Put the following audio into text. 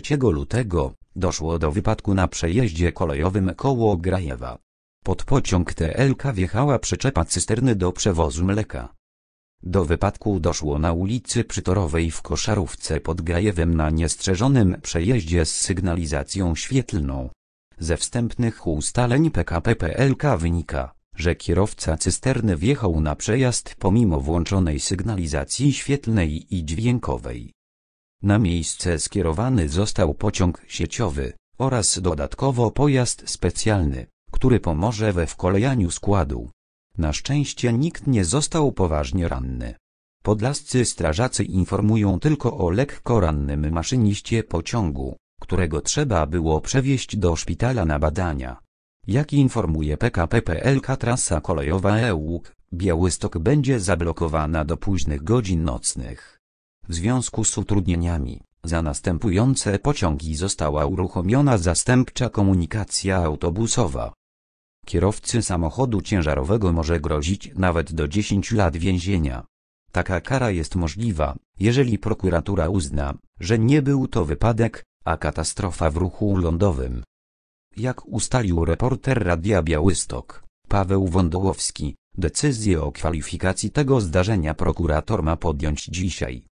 3 lutego, doszło do wypadku na przejeździe kolejowym koło Grajewa. Pod pociąg TLK wjechała przyczepa cysterny do przewozu mleka. Do wypadku doszło na ulicy Przytorowej w Koszarówce pod Grajewem na niestrzeżonym przejeździe z sygnalizacją świetlną. Ze wstępnych ustaleń PKP PLK wynika, że kierowca cysterny wjechał na przejazd pomimo włączonej sygnalizacji świetlnej i dźwiękowej. Na miejsce skierowany został pociąg sieciowy oraz dodatkowo pojazd specjalny, który pomoże we wkolejaniu składu. Na szczęście nikt nie został poważnie ranny. Podlascy strażacy informują tylko o lekko rannym maszyniście pociągu, którego trzeba było przewieźć do szpitala na badania. Jak informuje PKP PLK trasa kolejowa Ełk, Białystok będzie zablokowana do późnych godzin nocnych. W związku z utrudnieniami, za następujące pociągi została uruchomiona zastępcza komunikacja autobusowa. Kierowcy samochodu ciężarowego może grozić nawet do 10 lat więzienia. Taka kara jest możliwa, jeżeli prokuratura uzna, że nie był to wypadek, a katastrofa w ruchu lądowym. Jak ustalił reporter Radia Białystok, Paweł Wądołowski, decyzję o kwalifikacji tego zdarzenia prokurator ma podjąć dzisiaj.